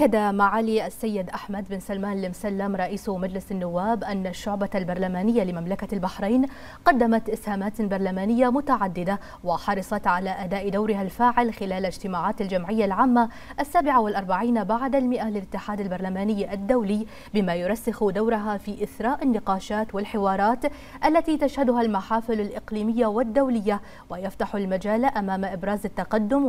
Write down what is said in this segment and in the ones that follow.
أكد معالي السيد أحمد بن سلمان المسلم رئيس مجلس النواب أن الشعبة البرلمانية لمملكة البحرين قدمت إسهامات برلمانية متعددة وحرصت على أداء دورها الفاعل خلال اجتماعات الجمعية العامة السابعة والأربعين بعد المئة للاتحاد البرلماني الدولي بما يرسخ دورها في إثراء النقاشات والحوارات التي تشهدها المحافل الإقليمية والدولية ويفتح المجال أمام إبراز التقدم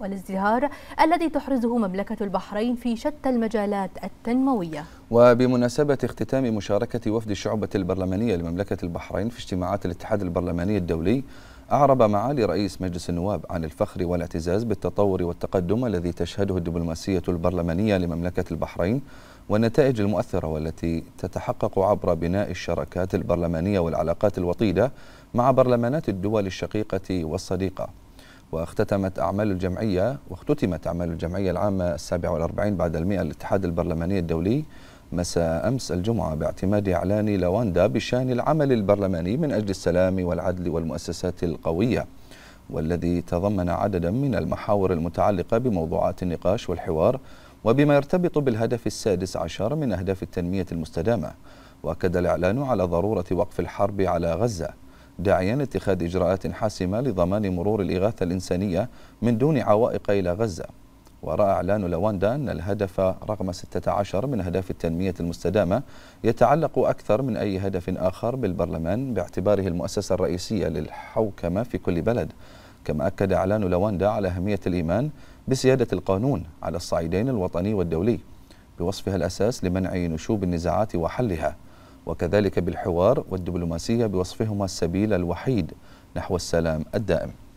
والازدهار الذي تحرزه مملكة البحرين المتخصصين في شتى المجالات التنموية وبمناسبة اختتام مشاركة وفد الشعبة البرلمانية لمملكة البحرين في اجتماعات الاتحاد البرلماني الدولي أعرب معالي رئيس مجلس النواب عن الفخر والاعتزاز بالتطور والتقدم الذي تشهده الدبلوماسية البرلمانية لمملكة البحرين والنتائج المؤثرة والتي تتحقق عبر بناء الشراكات البرلمانية والعلاقات الوطيدة مع برلمانات الدول الشقيقة والصديقة واختتمت أعمال الجمعية واختتمت أعمال الجمعية العامة السابعة والأربعين بعد المئة الاتحاد البرلماني الدولي مساء أمس الجمعة باعتماد إعلان لواندا بشان العمل البرلماني من أجل السلام والعدل والمؤسسات القوية والذي تضمن عددا من المحاور المتعلقة بموضوعات النقاش والحوار وبما يرتبط بالهدف السادس عشر من أهداف التنمية المستدامة وأكد الإعلان على ضرورة وقف الحرب على غزة داعيا اتخاذ إجراءات حاسمة لضمان مرور الإغاثة الإنسانية من دون عوائق إلى غزة ورأى إعلان لواندا أن الهدف رقم 16 من أهداف التنمية المستدامة يتعلق أكثر من أي هدف آخر بالبرلمان باعتباره المؤسسة الرئيسية للحوكمة في كل بلد كما أكد إعلان لواندا على أهمية الإيمان بسيادة القانون على الصعيدين الوطني والدولي بوصفها الأساس لمنع نشوب النزاعات وحلها وكذلك بالحوار والدبلوماسية بوصفهما السبيل الوحيد نحو السلام الدائم